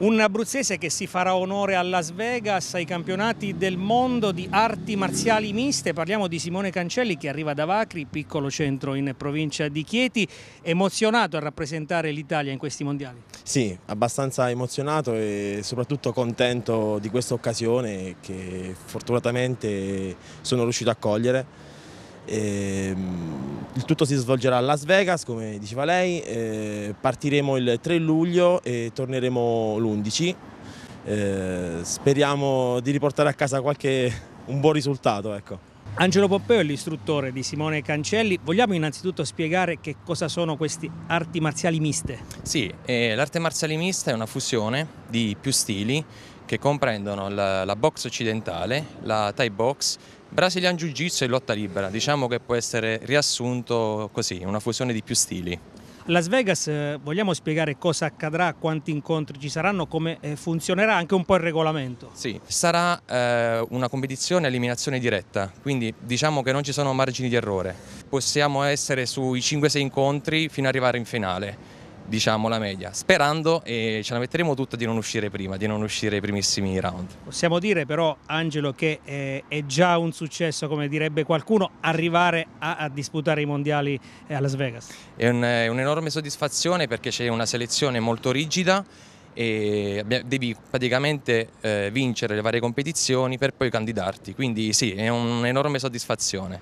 Un abruzzese che si farà onore a Las Vegas ai campionati del mondo di arti marziali miste. Parliamo di Simone Cancelli che arriva da Vacri, piccolo centro in provincia di Chieti. Emozionato a rappresentare l'Italia in questi mondiali? Sì, abbastanza emozionato e soprattutto contento di questa occasione che fortunatamente sono riuscito a cogliere Ehm, il tutto si svolgerà a Las Vegas, come diceva lei, eh, partiremo il 3 luglio e torneremo l'11. Eh, speriamo di riportare a casa qualche, un buon risultato. Ecco. Angelo Poppeo è l'istruttore di Simone Cancelli. Vogliamo innanzitutto spiegare che cosa sono queste arti marziali miste? Sì, eh, l'arte marziali mista è una fusione di più stili che comprendono la, la box occidentale, la Thai box, Brazilian Jiu Jitsu e lotta libera, diciamo che può essere riassunto così, una fusione di più stili. Las Vegas eh, vogliamo spiegare cosa accadrà, quanti incontri ci saranno, come eh, funzionerà anche un po' il regolamento? Sì, sarà eh, una competizione a eliminazione diretta, quindi diciamo che non ci sono margini di errore. Possiamo essere sui 5-6 incontri fino ad arrivare in finale diciamo la media, sperando e ce la metteremo tutta di non uscire prima, di non uscire ai primissimi round. Possiamo dire però Angelo che eh, è già un successo, come direbbe qualcuno, arrivare a, a disputare i mondiali eh, a Las Vegas. È un'enorme un soddisfazione perché c'è una selezione molto rigida e devi praticamente eh, vincere le varie competizioni per poi candidarti, quindi sì, è un'enorme soddisfazione.